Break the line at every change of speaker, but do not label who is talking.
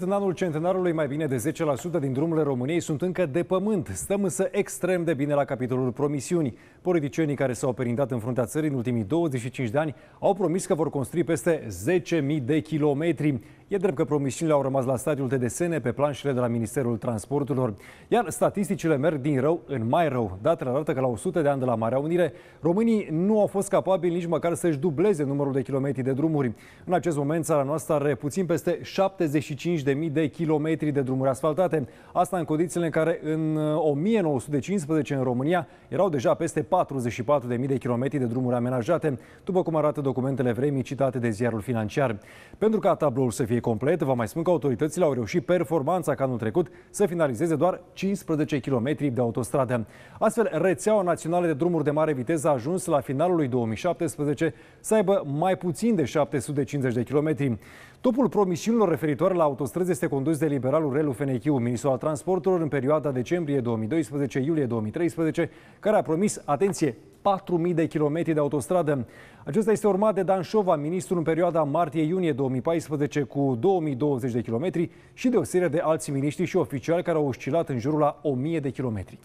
În anul centenarului, mai bine de 10% din drumurile României sunt încă de pământ. Stăm însă extrem de bine la capitolul promisiuni. Politicienii care s-au perindat în fruntea țării în ultimii 25 de ani au promis că vor construi peste 10.000 de kilometri. E drept că promisiunile au rămas la stadiul de desene pe planșele de la Ministerul Transporturilor, iar statisticile merg din rău în mai rău. Datele arată că la 100 de ani de la Marea Unire, românii nu au fost capabili nici măcar să-și dubleze numărul de kilometri de drumuri. În acest moment, țara noastră are puțin peste 75.000 de kilometri de drumuri asfaltate. Asta în condițiile în care în 1915 uh, în România erau deja peste 44.000 de kilometri de drumuri amenajate, după cum arată documentele vremii citate de ziarul financiar. Pentru ca tabloul să fie complet, vă mai spun că autoritățile au reușit performanța ca anul trecut să finalizeze doar 15 km de autostradă. Astfel, rețeaua națională de drumuri de mare viteză a ajuns la finalul lui 2017 să aibă mai puțin de 750 de kilometri. Topul promisiunilor referitoare la autostrăzi este condus de liberalul Relu Fenechiu, ministru al transporturilor în perioada decembrie 2012-iulie 2013, care a promis, atenție, 4.000 de kilometri de autostradă. Acesta este urmat de Dan Șova, ministru în perioada martie-iunie 2014 cu 2020 de kilometri și de o serie de alți miniștri și oficiali care au oscilat în jurul la 1.000 de kilometri.